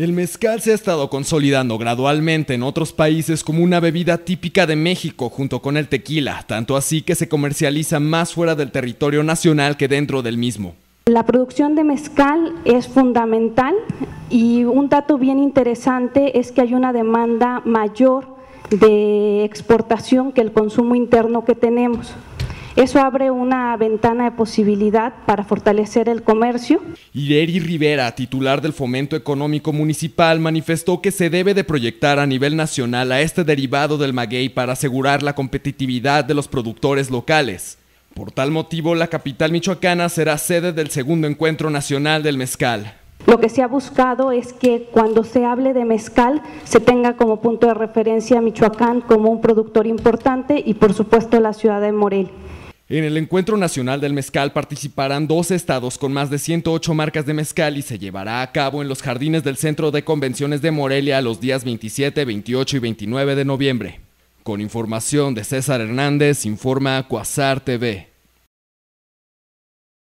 El mezcal se ha estado consolidando gradualmente en otros países como una bebida típica de México junto con el tequila, tanto así que se comercializa más fuera del territorio nacional que dentro del mismo. La producción de mezcal es fundamental y un dato bien interesante es que hay una demanda mayor de exportación que el consumo interno que tenemos. Eso abre una ventana de posibilidad para fortalecer el comercio. Ireri Rivera, titular del Fomento Económico Municipal, manifestó que se debe de proyectar a nivel nacional a este derivado del maguey para asegurar la competitividad de los productores locales. Por tal motivo, la capital michoacana será sede del segundo encuentro nacional del mezcal. Lo que se ha buscado es que cuando se hable de mezcal se tenga como punto de referencia a Michoacán como un productor importante y por supuesto la ciudad de Morel. En el encuentro nacional del mezcal participarán dos estados con más de 108 marcas de mezcal y se llevará a cabo en los jardines del Centro de Convenciones de Morelia los días 27, 28 y 29 de noviembre. Con información de César Hernández, informa Cuasar TV.